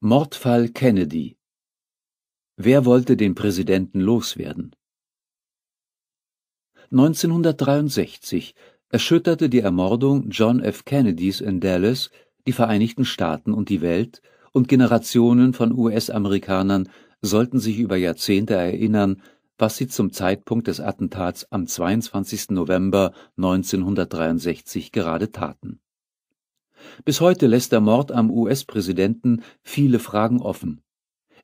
Mordfall Kennedy Wer wollte den Präsidenten loswerden? 1963 erschütterte die Ermordung John F. Kennedys in Dallas die Vereinigten Staaten und die Welt, und Generationen von US-Amerikanern sollten sich über Jahrzehnte erinnern, was sie zum Zeitpunkt des Attentats am 22. November 1963 gerade taten bis heute lässt der Mord am US-Präsidenten viele Fragen offen.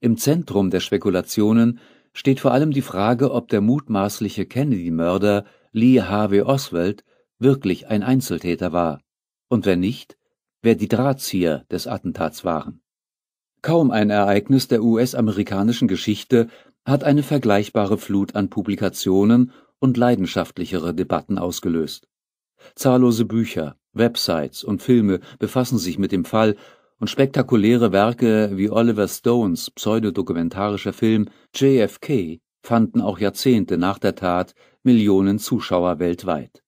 Im Zentrum der Spekulationen steht vor allem die Frage, ob der mutmaßliche Kennedy-Mörder Lee Harvey Oswald wirklich ein Einzeltäter war und wenn nicht, wer die Drahtzieher des Attentats waren. Kaum ein Ereignis der US-amerikanischen Geschichte hat eine vergleichbare Flut an Publikationen und leidenschaftlichere Debatten ausgelöst. Zahllose Bücher, Websites und Filme befassen sich mit dem Fall und spektakuläre Werke wie Oliver Stones pseudodokumentarischer Film JFK fanden auch Jahrzehnte nach der Tat Millionen Zuschauer weltweit.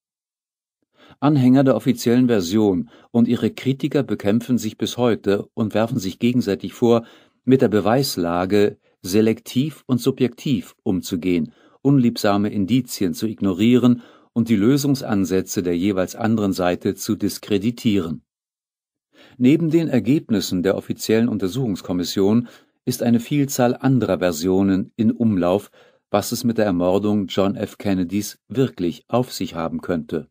Anhänger der offiziellen Version und ihre Kritiker bekämpfen sich bis heute und werfen sich gegenseitig vor, mit der Beweislage selektiv und subjektiv umzugehen, unliebsame Indizien zu ignorieren und die Lösungsansätze der jeweils anderen Seite zu diskreditieren. Neben den Ergebnissen der offiziellen Untersuchungskommission ist eine Vielzahl anderer Versionen in Umlauf, was es mit der Ermordung John F. Kennedys wirklich auf sich haben könnte.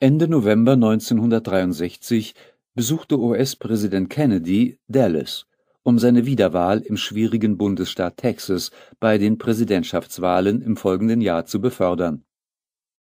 Ende November 1963 besuchte US-Präsident Kennedy Dallas, um seine Wiederwahl im schwierigen Bundesstaat Texas bei den Präsidentschaftswahlen im folgenden Jahr zu befördern.